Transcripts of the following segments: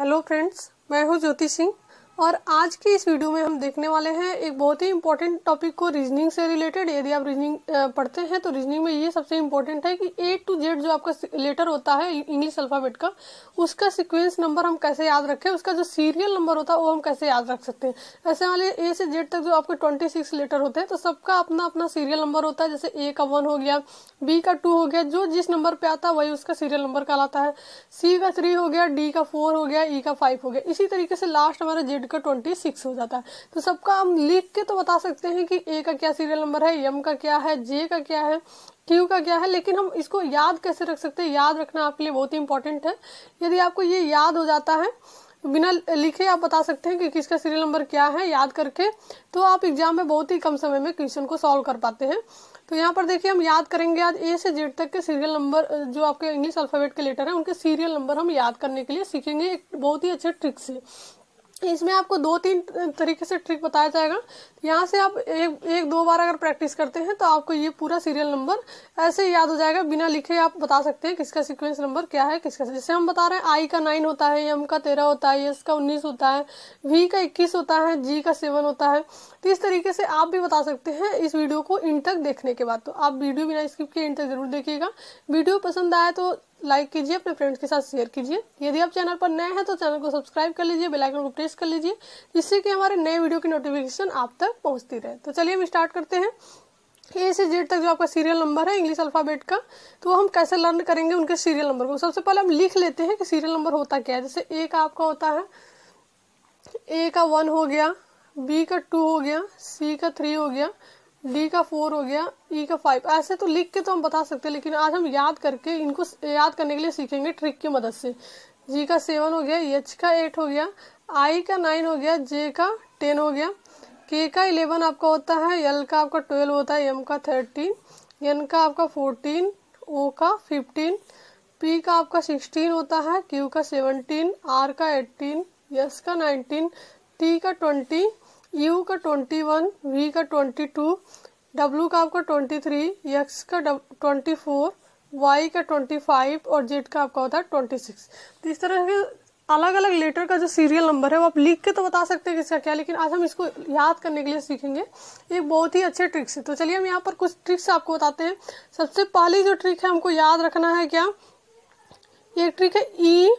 hello friends मैं हूँ ज्योति सिंह और आज की इस वीडियो में हम देखने वाले हैं एक बहुत ही इंपॉर्टेंट टॉपिक को रीजनिंग से रिलेटेड यदि आप रीजनिंग पढ़ते हैं तो रीजनिंग में ये सबसे इंपॉर्टेंट है कि ए टू जेड जो आपका लेटर होता है इंग्लिश अल्फ़ाबेट का उसका सीक्वेंस नंबर हम कैसे याद रखें उसका जो सीरियल नंबर होता है वो हम कैसे याद रख सकते हैं ऐसे वाले ए से जेड तक जो आपके ट्वेंटी सिक्स लेटर होते हैं तो सबका अपना अपना सीरियल नंबर होता है जैसे ए का वन हो गया बी का टू हो गया जो जिस नंबर पर आता है वही उसका सीरियल नंबर कहलाता है सी का थ्री हो गया डी का फोर हो गया ई e का फाइव हो गया इसी तरीके से लास्ट हमारा जेड एट का ट्वेंटी सिक्स हो जाता है तो सबका हम लिख के तो बता सकते हैं कि ए का क्या सीरियल नंबर है यम का क्या है जे का क्या है क्यू का क्या है लेकिन हम इसको याद कैसे रख सकते हैं याद रखना आपके लिए बहुत ही इंपॉर्टेंट है यदि आपको ये याद हो जाता है तो बिना लिखे आप बता सकते हैं कि किसका सीरियल नंबर क्या है याद करके तो आप एग्जाम में बहुत ही कम समय में क्वेश्चन को सॉल्व कर पाते हैं तो यहाँ पर देखिए हम याद करेंगे आज ए से जेड तक के सीरियल नंबर जो आपके इंग्लिश अल्फाबेट के लेटर हैं उनके सीरियल नंबर हम याद करने के लिए सीखेंगे एक बहुत ही अच्छे ट्रिक से इसमें आपको दो तीन तरीके से ट्रिक बताया जाएगा यहाँ से आप एक एक दो बार अगर प्रैक्टिस करते हैं तो आपको ये पूरा सीरियल नंबर ऐसे याद हो जाएगा बिना लिखे आप बता सकते हैं किसका सीक्वेंस नंबर क्या है किसका जैसे हम बता रहे हैं आई का नाइन होता है एम का तेरह होता है एस का उन्नीस होता है वी का इक्कीस होता है जी का सेवन होता है तो इस तरीके से आप भी बता सकते हैं इस वीडियो को इन तक देखने के बाद तो आप वीडियो बिना स्किप किए इन तक जरूर देखिएगा वीडियो पसंद आए तो लाइक कीजिए अपने फ्रेंड्स के साथ शेयर कीजिए यदि आप चैनल पर नए हैं तो चैनल को सब्सक्राइब कर लीजिए बेल आइकन को प्रेस कर लीजिए जिससे कि हमारे नए वीडियो की नोटिफिकेशन आप तक पहुंचती रहे तो चलिए हम स्टार्ट करते हैं ए से जेड तक जो आपका सीरियल नंबर है इंग्लिश अल्फ़ाबेट का तो हम कैसे लर्न करेंगे उनके सीरियल नंबर को सबसे पहले हम लिख लेते हैं कि सीरियल नंबर होता क्या है जैसे ए का आपका होता है ए का वन हो गया बी का टू हो गया सी का थ्री हो गया डी का फोर हो गया ई e का फाइव ऐसे तो लिख के तो हम बता सकते हैं लेकिन आज हम याद करके इनको याद करने के लिए सीखेंगे ट्रिक की मदद से जी का सेवन हो गया एच का एट हो गया आई का नाइन हो गया जे का टेन हो गया के का इलेवन आपका होता है एल का आपका ट्वेल्व होता है एम का थर्टीन एन का आपका फोर्टीन ओ का फिफ्टीन पी का आपका सिक्सटीन होता है क्यू का सेवनटीन आर का एट्टीन एस का नाइनटीन टी का ट्वेंटी यू का ट्वेंटी वन वी का ट्वेंटी टू W का आपका ट्वेंटी थ्री का ट्वेंटी फोर वाई का ट्वेंटी फाइव और जेड का आपका होता है ट्वेंटी सिक्स तो इस तरह के अलग अलग लेटर का जो सीरियल नंबर है वो आप लिख के तो बता सकते हैं किसका क्या लेकिन आज हम इसको याद करने के लिए सीखेंगे एक बहुत ही अच्छे ट्रिक्स है तो चलिए हम यहाँ पर कुछ ट्रिक्स आपको बताते हैं सबसे पहली जो ट्रिक है हमको याद रखना है क्या ये ट्रिक है ई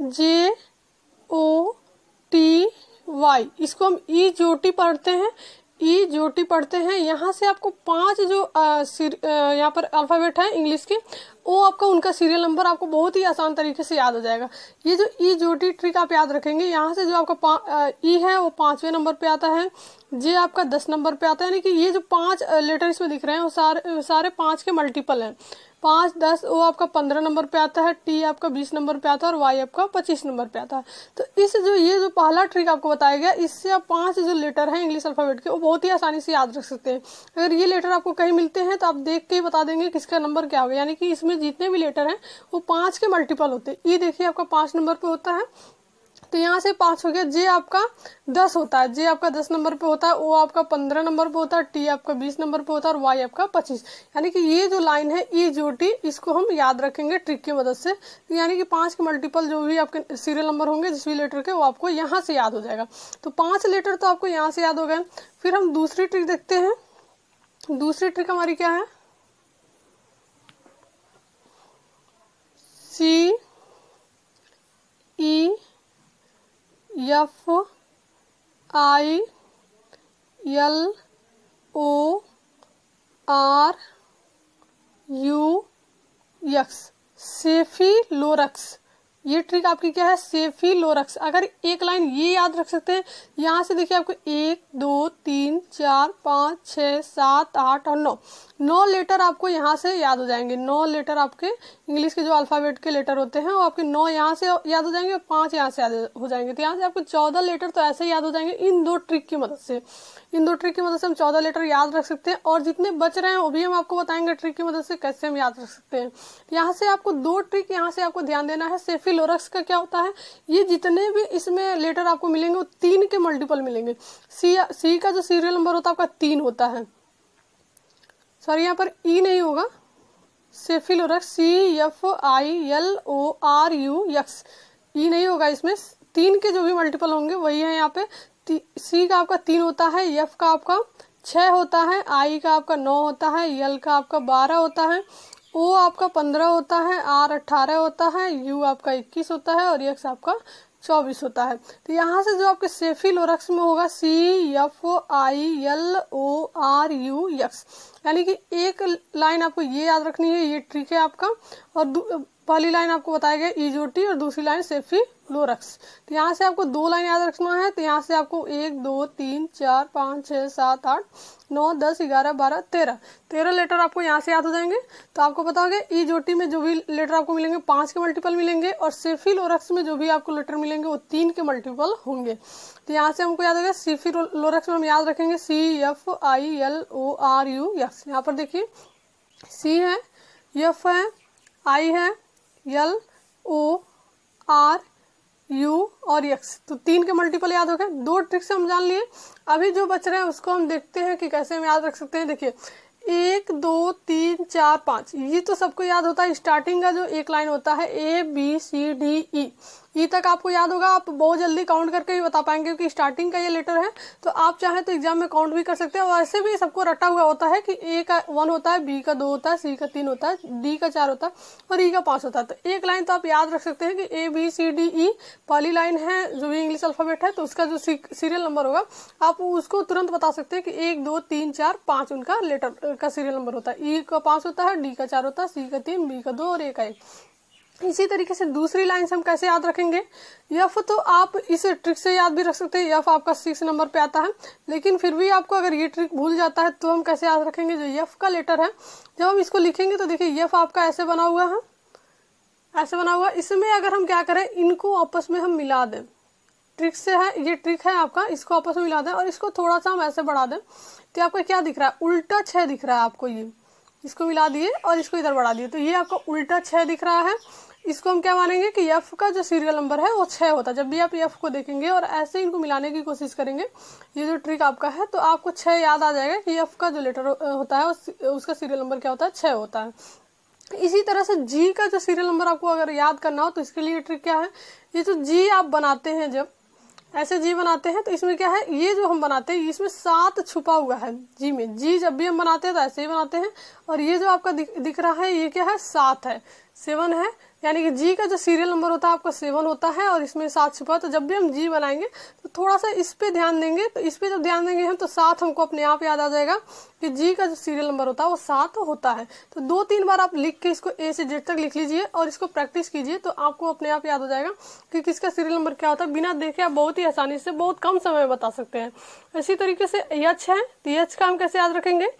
जे ओ टी वाई इसको हम ई e जो टी पढ़ते हैं ई ज्योटी पढ़ते हैं यहाँ से आपको पांच जो यहाँ पर अल्फाबेट है इंग्लिश के वो आपका उनका सीरियल नंबर आपको बहुत ही आसान तरीके से याद हो जाएगा ये जो ई जोटी ट्रिक आप याद रखेंगे यहाँ से जो आपका ई e है वो पाँचवें नंबर पे आता है जे आपका दस नंबर पे आता है यानी कि ये जो पांच लेटर इसमें दिख रहे हैं वो सारे सारे पांच के मल्टीपल हैं पाँच दस वो आपका पंद्रह नंबर पे आता है टी आपका बीस नंबर पे आता है और वाई आपका पच्चीस नंबर पे आता है तो इस जो ये जो पहला ट्रिक आपको बताया गया इससे आप पांच जो लेटर हैं इंग्लिश अल्फ़ाबेट के वो बहुत ही आसानी से याद रख सकते हैं अगर ये लेटर आपको कहीं मिलते हैं तो आप देख के ही बता देंगे किसका नंबर क्या होगा यानी कि इसमें में जितने भी लेटर हैं वो पाँच के मल्टीपल होते हैं ई देखिए आपका पाँच नंबर पे होता है तो यहाँ से पाँच हो गया जे आपका दस होता है जे आपका दस नंबर पे होता है ओ आपका पंद्रह नंबर पे होता है टी आपका बीस नंबर पे होता है और वाई आपका पच्चीस यानी कि ये जो लाइन है ई जो टी इसको हम याद रखेंगे ट्रिक की मदद से यानी कि पाँच के मल्टीपल जो भी आपके सीरियल नंबर होंगे जिस भी लेटर के वो आपको यहाँ से याद हो जाएगा तो पाँच लेटर तो आपको यहाँ से याद हो गए फिर हम दूसरी ट्रिक देखते हैं दूसरी ट्रिक हमारी क्या है F I L O R U X सेफी लोरक्स ये ट्रिक आपकी क्या है सेफी लोरक्स अगर एक लाइन ये याद रख सकते हैं यहाँ से देखिए आपको एक दो तीन चार पाँच छः सात आठ और नौ नौ लेटर आपको यहाँ से याद हो जाएंगे नौ लेटर आपके इंग्लिश के जो अल्फ़ाबेट के लेटर होते हैं वो आपके नौ यहाँ से याद हो जाएंगे और पाँच यहाँ से याद हो जाएंगे तो यहाँ से आपको चौदह लेटर तो ऐसे याद हो जाएंगे इन दो ट्रिक की मदद से इन दो ट्रिक की मदद से हम चौदह लेटर याद रख सकते हैं और जितने बच रहे हैं वो भी हम आपको बताएंगे ट्रिक की मदद से कैसे हम याद रख सकते हैं यहाँ से आपको दो ट्रिक यहाँ से आपको ध्यान देना है सेफी जबकि लोरक्स का क्या होता है ये जितने भी इसमें लेटर आपको मिलेंगे वो तीन के मल्टीपल मिलेंगे सी सी का जो सीरियल नंबर होता है आपका तीन होता है सॉरी यहाँ पर ई e नहीं होगा सेफिलोरक्स C F I L O R U X E नहीं होगा इसमें तीन के जो भी मल्टीपल होंगे वही है यहाँ पे सी का आपका तीन होता है एफ का आपका छः होता है आई का आपका नौ होता है यल का आपका बारह होता है ओ आपका पंद्रह होता है आर अट्ठारह होता है यू आपका इक्कीस होता है और यक्स आपका चौबीस होता है तो यहाँ से जो आपके सेफी लोरक्स में होगा C F I L O R U X यानी कि एक लाइन आपको ये याद रखनी है ये ट्रिक है आपका और पहली लाइन आपको बताया गया ईजोटी e और दूसरी लाइन सेफी लोरक्स तो यहाँ से आपको दो लाइन याद रखना है तो यहाँ से आपको एक दो तीन चार पाँच छः सात आठ नौ दस ग्यारह बारह तेरह तेरह लेटर आपको यहाँ से याद हो जाएंगे तो आपको पता होगा ई e जोटी में जो भी लेटर आपको मिलेंगे पाँच के मल्टीपल मिलेंगे और सेफी लोरक्स में जो भी आपको लेटर मिलेंगे वो तीन के मल्टीपल होंगे तो यहाँ से हमको याद होगा सीफी लोरक्स में हम याद रखेंगे C F I L O R U S यहाँ पर देखिए सी है एफ है आई है एल ओ आर यू और यक्स तो तीन के मल्टीपल याद हो गए दो ट्रिक से हम जान लिए अभी जो बच रहे हैं उसको हम देखते हैं कि कैसे हम याद रख सकते हैं देखिए एक दो तीन चार पाँच ये तो सबको याद होता है स्टार्टिंग का जो एक लाइन होता है A B C D E ये तक आपको याद होगा आप बहुत जल्दी काउंट करके भी बता पाएंगे क्योंकि स्टार्टिंग का ये लेटर है तो आप चाहें तो एग्जाम में काउंट भी कर सकते हैं वैसे भी सबको रटा हुआ होता है कि ए का वन होता है बी का दो होता है सी का तीन होता है डी का चार होता है और ई e का पाँच होता है तो एक लाइन तो आप याद रख सकते हैं कि A B C D E पहली लाइन है जो भी इंग्लिश अल्फ़ाबेट है तो उसका जो सीरियल नंबर होगा आप उसको तुरंत बता सकते हैं कि एक दो तीन चार पाँच उनका लेटर का सीरियल नंबर होता है ई e का पाँच होता है डी का चार होता है सी का तीन बी का दो और ए का एक इसी तरीके से दूसरी लाइन हम कैसे याद रखेंगे यफ तो आप इस ट्रिक से याद भी रख सकते हैं यफ आपका सिक्स नंबर पे आता है लेकिन फिर भी आपको अगर ये ट्रिक भूल जाता है तो हम कैसे याद रखेंगे जो यफ का लेटर है जब हम इसको लिखेंगे तो देखिए यफ आपका ऐसे बना हुआ है ऐसे बना हुआ इसमें अगर हम क्या करें इनको आपस में हम मिला दें ट्रिक से है ये ट्रिक है आपका इसको आपस में मिला दें और इसको थोड़ा सा हम ऐसे बढ़ा दें तो आपको क्या दिख रहा है उल्टा छः दिख रहा है आपको ये इसको मिला दिए और इसको इधर बढ़ा दिए तो ये आपको उल्टा छः दिख रहा है इसको हम क्या मानेंगे कि यफ का जो सीरियल नंबर है वो छः होता है जब भी आप यफ को देखेंगे और ऐसे इनको मिलाने की कोशिश करेंगे ये जो ट्रिक आपका है तो आपको छः याद आ जाएगा कि यफ का जो लेटर होता है उसका सीरियल नंबर क्या होता है छः होता है इसी तरह से जी का जो सीरियल नंबर आपको अगर याद करना हो तो इसके लिए ट्रिक क्या है ये जो जी आप बनाते हैं जब ऐसे जी बनाते हैं तो इसमें क्या है ये जो हम बनाते हैं इसमें सात छुपा हुआ है जी में जी जब भी हम बनाते हैं तो ऐसे ही बनाते हैं और ये जो आपका दिख, दिख रहा है ये क्या है सात है सेवन है यानी कि जी का जो सीरियल नंबर होता है आपका सेवन होता है और इसमें सात छुपा तो जब भी हम जी बनाएंगे तो थोड़ा सा इस पे ध्यान देंगे तो इस पे जब ध्यान देंगे हम तो सात हमको अपने आप याद आ जाएगा कि जी का जो सीरियल नंबर होता है वो सात होता है तो दो तीन बार आप लिख के इसको ए से जेड तक लिख लीजिए और इसको प्रैक्टिस कीजिए तो आपको अपने आप याद हो जाएगा कि किसका सीरियल नंबर क्या होता है बिना देखे आप बहुत ही आसानी से बहुत कम समय में बता सकते हैं इसी तरीके से यच है तो यच का हम कैसे याद रखेंगे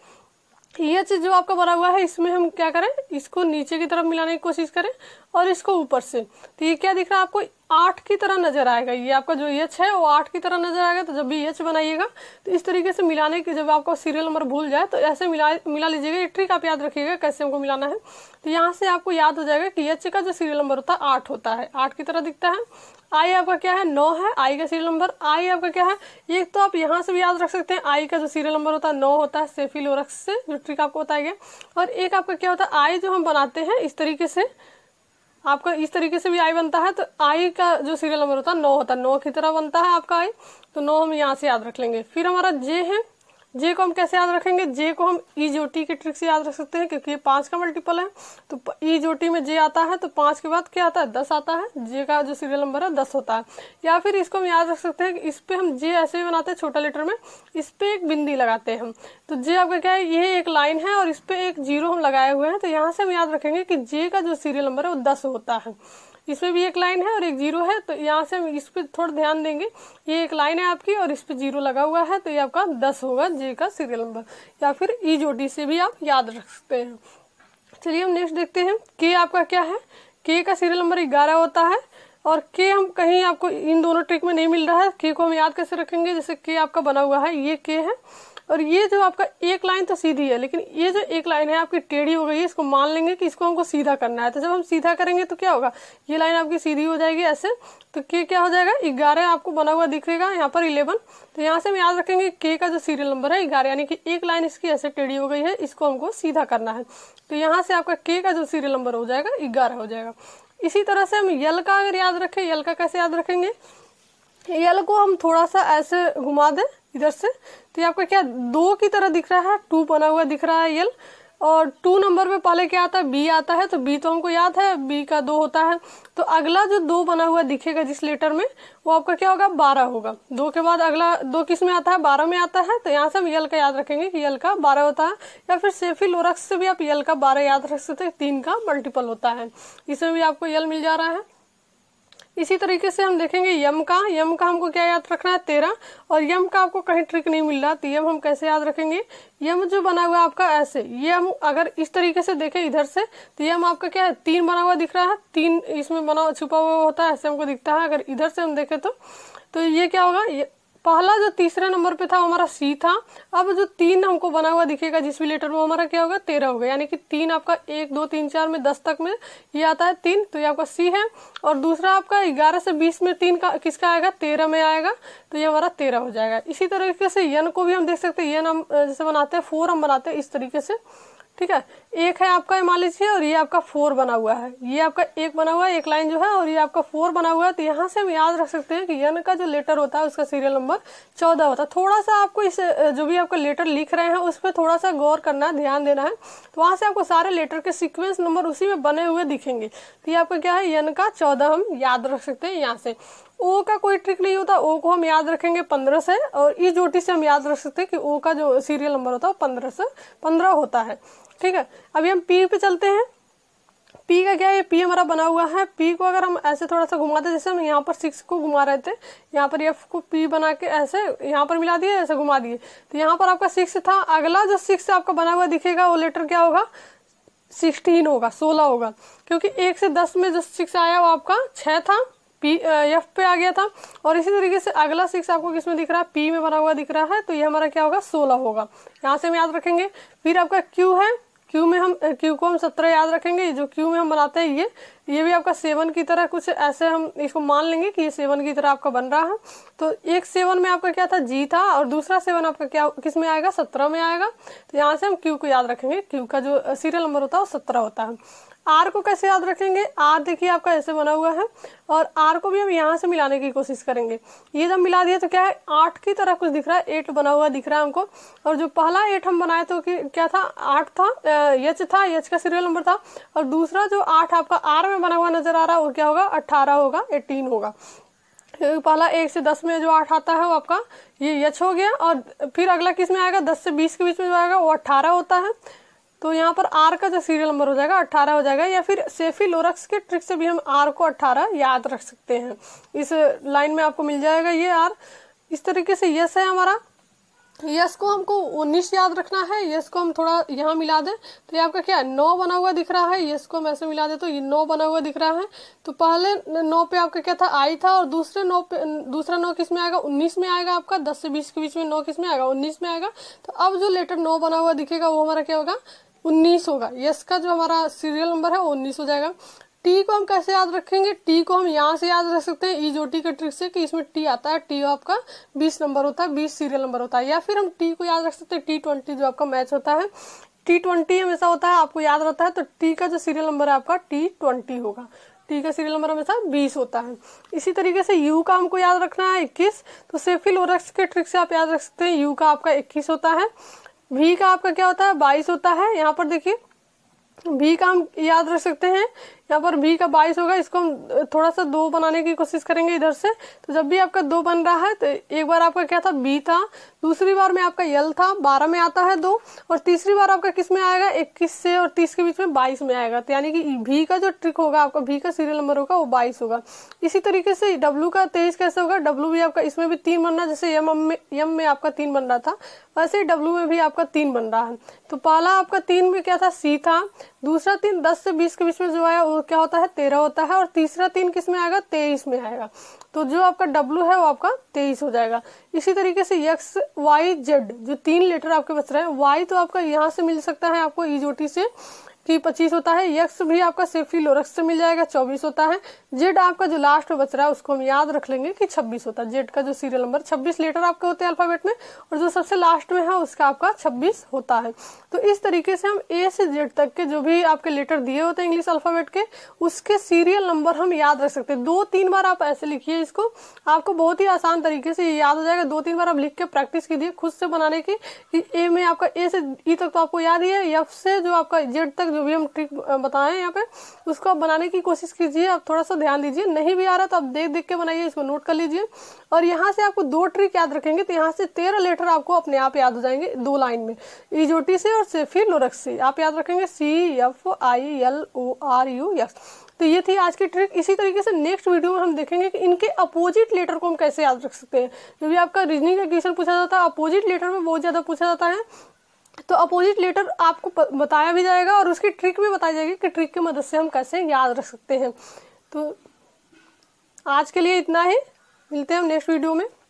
ये चीज जो आपका बना हुआ है इसमें हम क्या करें इसको नीचे की तरफ मिलाने की कोशिश करें और इसको ऊपर से तो ये क्या दिख रहा है आपको आठ की तरह नजर आएगा ये आपका जो एच है वो आठ की तरह नजर आएगा तो जब भी एच बनाइएगा तो इस तरीके से मिलाने की जब आपका सीरियल नंबर भूल जाए तो ऐसे मिला मिला लीजिएगा ये ट्रिक आप याद रखिएगा कैसे हमको मिलाना है तो यहाँ से आपको याद हो जाएगा कि एच का जो सीरियल नंबर होता है आठ होता है आठ की तरह दिखता है आई आपका क्या है नौ है आई का सीरियल नंबर आई आपका क्या है ये तो आप यहाँ से भी याद रख सकते हैं आई का जो सीरियल नंबर होता है नौ होता है सेफिलोरक्स से जो ट्रिक आपको बताया गया और एक आपका क्या होता है आई जो हम बनाते हैं इस तरीके से आपका इस तरीके से भी आई बनता है तो आई का जो सीरियल नंबर होता है नौ होता है नौ की तरह बनता है आपका आई तो नौ हम यहाँ से याद रख लेंगे फिर हमारा जे है जे को हम कैसे याद रखेंगे जे को हम ई e जो टी की ट्रिक से याद रख सकते हैं क्योंकि ये पांच का मल्टीपल है तो ई e जो टी में जे आता है तो पांच के बाद क्या आता है दस आता है जे का जो सीरियल नंबर है दस होता है या फिर इसको हम याद रख सकते हैं कि इस पे हम जे ऐसे भी बनाते हैं छोटा लेटर में इस पे एक बिंदी लगाते हैं हम तो जे आपका क्या है ये एक लाइन है और इस पे एक जीरो हम लगाए हुए हैं तो यहाँ से हम याद रखेंगे कि जे का जो सीरियल नंबर है वो दस होता है इसमें भी एक लाइन है और एक जीरो है तो यहाँ से हम इस पर थोड़ा ध्यान देंगे ये एक लाइन है आपकी और इस पर जीरो लगा हुआ है तो ये आपका दस होगा जे का सीरियल नंबर या फिर ई जोटी से भी आप याद रख सकते हैं चलिए हम नेक्स्ट देखते हैं के आपका क्या है के का सीरियल नंबर ग्यारह होता है और के हम कहीं आपको इन दोनों ट्रिक में नहीं मिल रहा है के को हम याद कैसे रखेंगे जैसे के आपका बना हुआ है ये के है और ये जो आपका एक लाइन तो सीधी है लेकिन ये जो एक लाइन है आपकी टेढ़ी हो गई है इसको मान लेंगे कि इसको हमको सीधा करना है तो जब हम सीधा करेंगे तो क्या होगा ये लाइन आपकी सीधी हो जाएगी ऐसे तो के क्या हो जाएगा ग्यारह आपको बना हुआ दिखेगा यहाँ पर इलेवन तो यहाँ से हम याद रखेंगे के का जो सीरियल नंबर है ग्यारह यानी कि एक लाइन इसकी ऐसे टेढ़ी हो गई है इसको हमको सीधा करना है तो यहाँ से आपका के का जो सीरियल नंबर हो जाएगा ग्यारह हो जाएगा इसी तरह से हम यल का अगर याद रखें यल का कैसे याद रखेंगे यल को हम थोड़ा सा ऐसे घुमा दें इधर से तो ये आपका क्या दो की तरह दिख रहा है टू बना हुआ दिख रहा है यल और टू नंबर में पहले क्या आता है बी आता है तो बी तो हमको याद है बी का दो होता है तो अगला जो दो बना हुआ दिखेगा जिस लेटर में वो आपका क्या होगा बारह होगा दो के बाद अगला दो किस में आता है बारह में आता है तो यहाँ से हम यल का याद रखेंगे कि यल का बारह होता है या फिर सेफी लोरक्स से भी आप यल का बारह याद रख सकते हैं तीन का मल्टीपल होता है इसमें भी आपको यल मिल जा रहा है इसी तरीके से हम देखेंगे यम का यम का हमको क्या याद रखना है तेरह और यम का आपको कहीं ट्रिक नहीं मिल रहा तो यम हम कैसे याद रखेंगे यम जो बना हुआ आपका ऐसे ये हम अगर इस तरीके से देखें इधर से तो यम आपका क्या है तीन बना हुआ दिख रहा है तीन इसमें बना छुपा हुआ होता है ऐसे हमको दिखता है अगर इधर से हम देखें तो, तो ये क्या होगा पहला जो तीसरे नंबर पे था वो हमारा सी था अब जो तीन हमको बना हुआ दिखेगा जिस भी लेटर में हमारा क्या होगा तेरह होगा यानी कि तीन आपका एक दो तीन चार में दस तक में ये आता है तीन तो ये आपका सी है और दूसरा आपका ग्यारह से बीस में तीन का किसका आएगा तेरह में आएगा तो ये हमारा तेरह हो जाएगा इसी तरीके से यन को भी हम देख सकते हैं यन हम जैसे बनाते हैं फोर हम बनाते हैं इस तरीके से ठीक है एक है आपका मान लीजिए और ये आपका फोर बना हुआ है ये आपका एक बना हुआ है एक लाइन जो है और ये आपका फोर बना हुआ है तो यहाँ से हम याद रख सकते हैं कि यन का जो लेटर होता है उसका सीरियल नंबर चौदह होता है थोड़ा सा आपको इस जो भी आपका लेटर लिख रहे हैं उस पर थोड़ा सा गौर करना है ध्यान देना है तो वहां से आपको सारे लेटर के सिक्वेंस नंबर उसी में बने हुए दिखेंगे तो ये आपका क्या है यन का चौदह हम याद रख सकते हैं यहाँ से ओ का कोई ट्रिक नहीं होता ओ को हम याद रखेंगे पंद्रह से और ई जोटी से हम याद रख सकते हैं कि ओ का जो सीरियल नंबर होता है पंद्रह से पंद्रह होता है ठीक है अभी हम पी पे चलते हैं पी का क्या है पी हमारा बना हुआ है पी को अगर हम ऐसे थोड़ा सा घुमाते जैसे हम यहाँ पर सिक्स को घुमा रहे थे यहाँ पर एफ को पी बना के ऐसे यहाँ पर मिला दिए ऐसे घुमा दिए तो यहाँ पर आपका सिक्स था अगला जो सिक्स आपका बना हुआ दिखेगा वो लेटर क्या होगा सिक्सटीन होगा सोलह होगा क्योंकि एक से दस में जो सिक्स आया वो आपका छः था पी एफ पे आ गया था और इसी तरीके से अगला सिक्स आपको किस में दिख रहा है पी में बना हुआ दिख रहा है तो ये हमारा क्या होगा सोलह होगा यहाँ से हम याद रखेंगे फिर आपका क्यू है क्यू में हम क्यू को हम सत्रह याद रखेंगे जो क्यू में हम बनाते हैं ये ये भी आपका सेवन की तरह कुछ ऐसे हम इसको मान लेंगे कि ये सेवन की तरह आपका बन रहा है तो एक सेवन में आपका क्या था जी था और दूसरा सेवन आपका क्या किस में आएगा सत्रह में आएगा तो यहाँ से हम क्यू को याद रखेंगे क्यू का जो सीरियल नंबर होता है वो सत्रह होता है आर को कैसे याद रखेंगे आर देखिए आपका ऐसे बना हुआ है और आर को भी हम यहाँ से मिलाने की कोशिश करेंगे ये जब मिला दिया तो क्या है आठ की तरह कुछ दिख रहा है एट बना हुआ दिख रहा है हमको और जो पहला एट हम बनाए तो क्या था आठ था यच था यच का सीरियल नंबर था और दूसरा जो आठ आपका आर में बना हुआ नजर आ रहा है वो क्या होगा अट्ठारह होगा एटीन होगा तो पहला एक से दस में जो आठ आता है वो आपका ये यच हो गया और फिर अगला किस में आएगा दस से बीस के बीच में जो आएगा वो अट्ठारह होता है तो यहाँ पर आर का जो सीरियल नंबर हो जाएगा अट्ठारह हो जाएगा या फिर सेफी लोरक्स के ट्रिक से भी हम आर को अट्ठारह याद रख सकते हैं इस लाइन में आपको मिल जाएगा ये आर इस तरीके से यस है हमारा यस को हमको उन्नीस याद रखना है यस को हम थोड़ा यहाँ मिला दें तो ये आपका क्या है नौ बना हुआ दिख रहा है यस को हम ऐसे मिला दें तो ये नौ बना हुआ दिख रहा है तो पहले नौ पे आपका क्या था आई था और दूसरे नौ पे दूसरा नौ किस में आएगा उन्नीस में आएगा आपका दस से बीस के बीच में नौ किस में आएगा उन्नीस में आएगा तो अब जो लेटर नौ बना हुआ दिखेगा वो हमारा क्या होगा उन्नीस होगा यस का जो हमारा सीरियल नंबर है वो उन्नीस हो जाएगा टी को हम कैसे याद रखेंगे टी को हम यहाँ से याद रख सकते हैं ई e जो टी के ट्रिक से कि इसमें टी आता है टी आपका बीस नंबर होता है बीस सीरियल नंबर होता है या फिर हम टी को याद रख सकते हैं टी ट्वेंटी जो आपका मैच होता है टी ट्वेंटी हमेशा होता है आपको याद रहता है तो टी का जो सीरियल नंबर है आपका टी ट्वेंटी होगा टी का सीरियल नंबर हमेशा बीस होता है इसी तरीके से यू का हमको याद रखना है इक्कीस तो सेफिल के ट्रिक से आप याद रख सकते हैं यू का आपका इक्कीस होता है भी का आपका क्या होता है बाईस होता है यहाँ पर देखिए भी का हम याद रख सकते हैं यहाँ पर बी का बाईस होगा इसको हम थोड़ा सा दो बनाने की कोशिश करेंगे इधर से तो जब भी आपका दो बन रहा है तो एक बार आपका क्या था बी था दूसरी बार में आपका यल था बारह में आता है दो और तीसरी बार आपका किस में आएगा इक्कीस से और तीस के बीच में बाईस में आएगा तो यानी कि भी का जो ट्रिक होगा आपका भी का सीरियल नंबर होगा वो बाईस होगा इसी तरीके से डब्लू का तेईस कैसे होगा डब्लू भी आपका इसमें भी तीन रहा जैसे यम में यम में आपका तीन बन रहा था वैसे डब्लू में भी आपका तीन बन रहा है तो पहला आपका तीन में क्या था सी था दूसरा तीन दस से बीस के बीच में जो आया वो क्या होता है तेरह होता है और तीसरा तीन किस में आएगा तेईस में आएगा तो जो आपका डब्लू है वो आपका तेईस हो जाएगा इसी तरीके से यक्स वाई जेड जो तीन लेटर आपके बच रहे हैं वाई तो आपका यहाँ से मिल सकता है आपको ईजोटी e से की पच्चीस होता है यक्स भी आपका सेफ्टी लोरक्स से मिल जाएगा चौबीस होता है जेड आपका जो लास्ट में बच रहा है उसको हम याद रख लेंगे कि छब्बीस होता है जेड का जो सीरियल नंबर छब्बीस लेटर आपके होते हैं अल्फाबेट में और जो सबसे लास्ट में है उसका आपका छब्बीस होता है तो इस तरीके से हम ए से जेड तक के जो भी आपके लेटर दिए होते हैं इंग्लिश अल्फाबेट के उसके सीरियल नंबर हम याद रख सकते हैं दो तीन बार आप ऐसे लिखिए इसको आपको बहुत ही आसान तरीके से ये याद हो जाएगा दो तीन बार आप लिख के प्रैक्टिस कीजिए खुद से बनाने की ए में आपका ए से ई e तक तो आपको याद ही है एफ से जो आपका जेड तक जो भी हम ट्रिक बताएं यहाँ पे उसको आप बनाने की कोशिश कीजिए आप थोड़ा सा ध्यान दीजिए नहीं भी आ रहा तो आप देख देख के बनाइए इसको नोट कर लीजिए और यहाँ से आपको दो ट्रिक याद रखेंगे तो यहाँ से तेरह लेटर आपको अपने आप याद हो जाएंगे दो लाइन में ईजोटी से और से फिर लोरक्स से आप याद रखेंगे C F I L O R U S तो ये थी आज की ट्रिक इसी तरीके से नेक्स्ट वीडियो में हम देखेंगे कि इनके अपोजिट लेटर को हम कैसे याद रख सकते हैं क्योंकि आपका रीजनिंग का क्वेश्चन पूछा जाता है अपोजिट लेटर में बहुत ज़्यादा पूछा जाता है तो अपोजिट लेटर आपको बताया भी जाएगा और उसकी ट्रिक भी बताई जाएगी कि ट्रिक की मदद से हम कैसे याद रख सकते हैं तो आज के लिए इतना ही मिलते हैं हम नेक्स्ट वीडियो में